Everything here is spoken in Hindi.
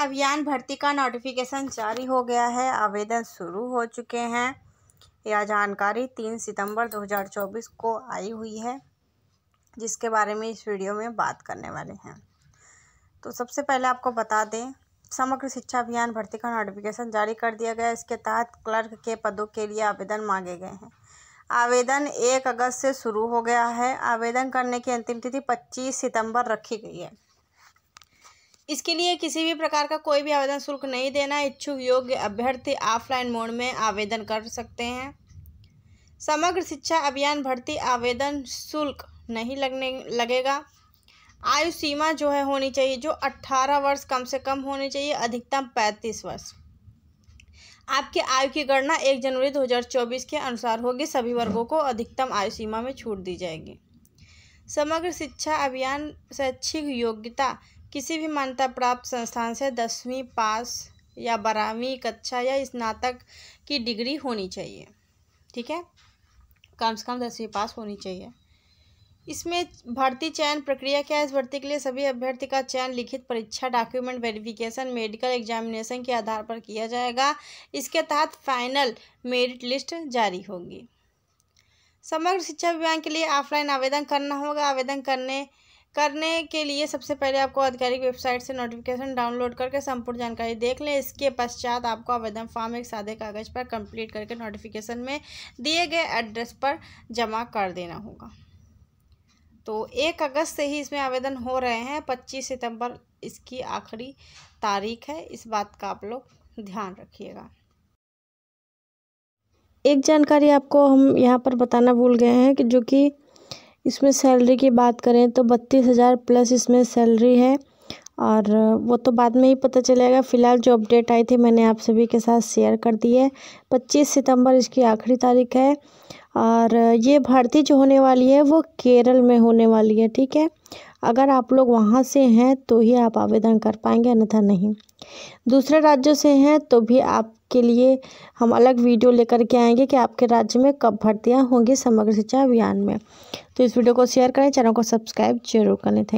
अभियान भर्ती का नोटिफिकेशन जारी हो गया है आवेदन शुरू हो चुके हैं यह जानकारी तीन सितंबर 2024 को आई हुई है जिसके बारे में इस वीडियो में बात करने वाले हैं तो सबसे पहले आपको बता दें समग्र शिक्षा अभियान भर्ती का नोटिफिकेशन जारी कर दिया गया इसके तहत क्लर्क के पदों के लिए आवेदन मांगे गए हैं आवेदन एक अगस्त से शुरू हो गया है आवेदन करने की अंतिम तिथि पच्चीस सितंबर रखी गई है इसके लिए किसी भी प्रकार का कोई भी आवेदन शुल्क नहीं देना इच्छुक योग्य अभ्यर्थी ऑफलाइन मोड में आवेदन कर सकते हैं समग्र शिक्षा अभियान भर्ती आवेदन शुल्क नहीं लगने लगेगा आयु सीमा जो है होनी चाहिए जो अट्ठारह वर्ष कम से कम होनी चाहिए अधिकतम पैंतीस वर्ष आपके आयु की गणना एक जनवरी 2024 के अनुसार होगी सभी वर्गों को अधिकतम आयु सीमा में छूट दी जाएगी समग्र शिक्षा अभियान शैक्षिक योग्यता किसी भी मान्यता प्राप्त संस्थान से दसवीं पास या बारहवीं कक्षा या स्नातक की डिग्री होनी चाहिए ठीक है कम से कम दसवीं पास होनी चाहिए इसमें भर्ती चयन प्रक्रिया क्या है इस भर्ती के लिए सभी अभ्यर्थी का चयन लिखित परीक्षा डॉक्यूमेंट वेरिफिकेशन मेडिकल एग्जामिनेशन के आधार पर किया जाएगा इसके तहत फाइनल मेरिट लिस्ट जारी होगी समग्र शिक्षा विभाग के लिए ऑफलाइन आवेदन करना होगा आवेदन करने करने के लिए सबसे पहले आपको आधिकारिक वेबसाइट से नोटिफिकेशन डाउनलोड करके संपूर्ण जानकारी देख लें इसके पश्चात आपको आवेदन फॉर्म एक सादे कागज़ पर कंप्लीट करके नोटिफिकेशन में दिए गए एड्रेस पर जमा कर देना होगा तो एक अगस्त से ही इसमें आवेदन हो रहे हैं पच्चीस सितंबर इसकी आखिरी तारीख है इस बात का आप लोग ध्यान रखिएगा एक जानकारी आपको हम यहाँ पर बताना भूल गए हैं कि जो कि इसमें सैलरी की बात करें तो बत्तीस हज़ार प्लस इसमें सैलरी है और वो तो बाद में ही पता चलेगा फ़िलहाल जो अपडेट आई थी मैंने आप सभी के साथ शेयर कर दी है पच्चीस सितंबर इसकी आखिरी तारीख है और ये भर्ती जो होने वाली है वो केरल में होने वाली है ठीक है अगर आप लोग वहाँ से हैं तो ही आप आवेदन कर पाएंगे अन्यथा नहीं दूसरे राज्यों से हैं तो भी आपके लिए हम अलग वीडियो लेकर के आएंगे कि आपके राज्य में कब भर्तियाँ होंगी समग्र शिक्षा अभियान में तो इस वीडियो को शेयर करें चैनल को सब्सक्राइब जरूर करें थैंक